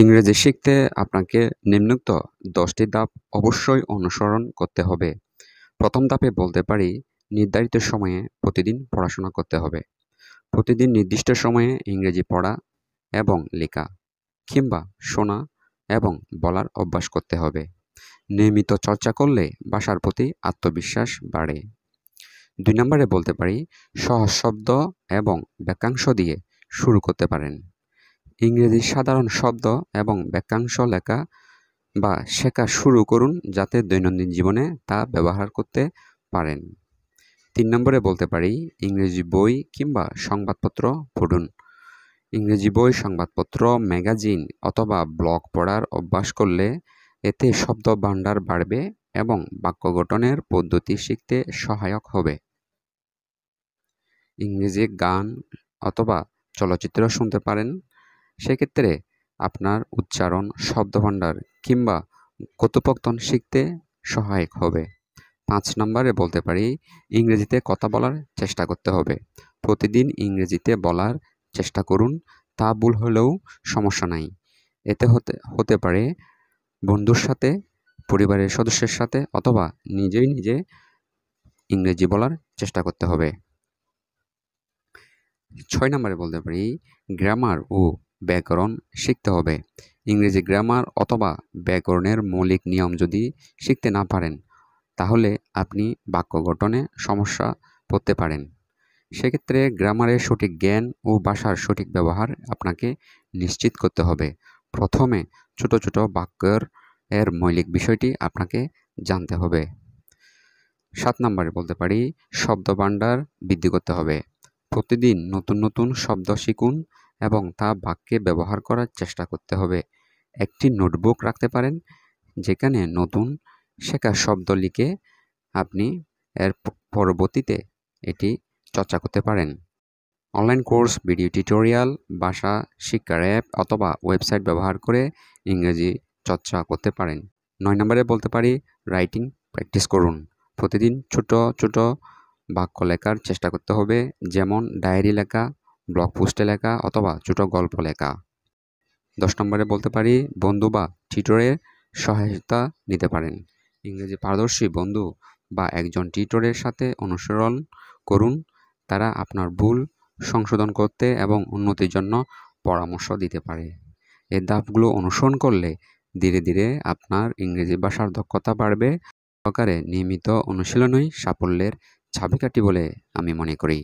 ইংরেজি শিখতে আপনাকে নিম্নোক্ত দশটি ধাপ অবশ্যই অনুসরণ করতে হবে প্রথম ধাপে বলতে পারি নির্ধারিত সময়ে প্রতিদিন পড়াশোনা করতে হবে প্রতিদিন নির্দিষ্ট সময়ে ইংরেজি পড়া এবং লেখা কিংবা শোনা এবং বলার অভ্যাস করতে হবে নিয়মিত চর্চা করলে ভাষার প্রতি আত্মবিশ্বাস বাড়ে দুই নম্বরে বলতে পারি সহজ শব্দ এবং বাক্যাংশ দিয়ে শুরু করতে পারেন ইংরেজি সাধারণ শব্দ এবং বাক্যাংশ লেখা বা শেখা শুরু করুন যাতে দৈনন্দিন জীবনে তা ব্যবহার করতে পারেন তিন নম্বরে বলতে পারি ইংরেজি বই কিংবা সংবাদপত্র পড়ুন ইংরেজি বই সংবাদপত্র ম্যাগাজিন অথবা ব্লগ পড়ার অভ্যাস করলে এতে শব্দ ভাণ্ডার বাড়বে এবং বাক্য গঠনের পদ্ধতি শিখতে সহায়ক হবে ইংরেজি গান অথবা চলচ্চিত্র শুনতে পারেন সেক্ষেত্রে আপনার উচ্চারণ শব্দভাণ্ডার কিংবা কথোপকথন শিখতে সহায়ক হবে পাঁচ নম্বরে বলতে পারি ইংরেজিতে কথা বলার চেষ্টা করতে হবে প্রতিদিন ইংরেজিতে বলার চেষ্টা করুন তা ভুল হলেও সমস্যা নাই এতে হতে হতে পারে বন্ধুর সাথে পরিবারের সদস্যের সাথে অথবা নিজেই নিজে ইংরেজি বলার চেষ্টা করতে হবে ছয় নম্বরে বলতে পারি গ্রামার ও ব্যাকরণ শিখতে হবে ইংরেজি গ্রামার অথবা ব্যাকরণের মৌলিক নিয়ম যদি শিখতে না পারেন তাহলে আপনি বাক্য গঠনে সমস্যা পড়তে পারেন সেক্ষেত্রে গ্রামারের সঠিক জ্ঞান ও ভাষার সঠিক ব্যবহার আপনাকে নিশ্চিত করতে হবে প্রথমে ছোট ছোট বাক্যের এর মৌলিক বিষয়টি আপনাকে জানতে হবে সাত নম্বরে বলতে পারি শব্দ ভাণ্ডার বৃদ্ধি করতে হবে প্রতিদিন নতুন নতুন শব্দ শিখুন এবং তা বাক্যে ব্যবহার করার চেষ্টা করতে হবে একটি নোটবুক রাখতে পারেন যেখানে নতুন শেখা শব্দ লিখে আপনি এর পরবর্তীতে এটি চর্চা করতে পারেন অনলাইন কোর্স ভিডিও টিউটোরিয়াল ভাষা শিক্ষার অ্যাপ অথবা ওয়েবসাইট ব্যবহার করে ইংরেজি চর্চা করতে পারেন নয় নম্বরে বলতে পারি রাইটিং প্র্যাকটিস করুন প্রতিদিন ছোট ছোট বাক্য লেখার চেষ্টা করতে হবে যেমন ডায়েরি লেখা ব্লগ পোস্টে লেখা অথবা ছোট গল্প লেখা দশ নম্বরে বলতে পারি বন্ধু বা টিটরের সহায়তা নিতে পারেন ইংরেজি পারদর্শী বন্ধু বা একজন টিটরের সাথে অনুসরণ করুন তারা আপনার ভুল সংশোধন করতে এবং উন্নতির জন্য পরামর্শ দিতে পারে এই ধাপগুলো অনুসরণ করলে ধীরে ধীরে আপনার ইংরেজি ভাষার দক্ষতা বাড়বে সহকারে নিয়মিত অনুশীলনই সাফল্যের ছাবিকাঠি বলে আমি মনে করি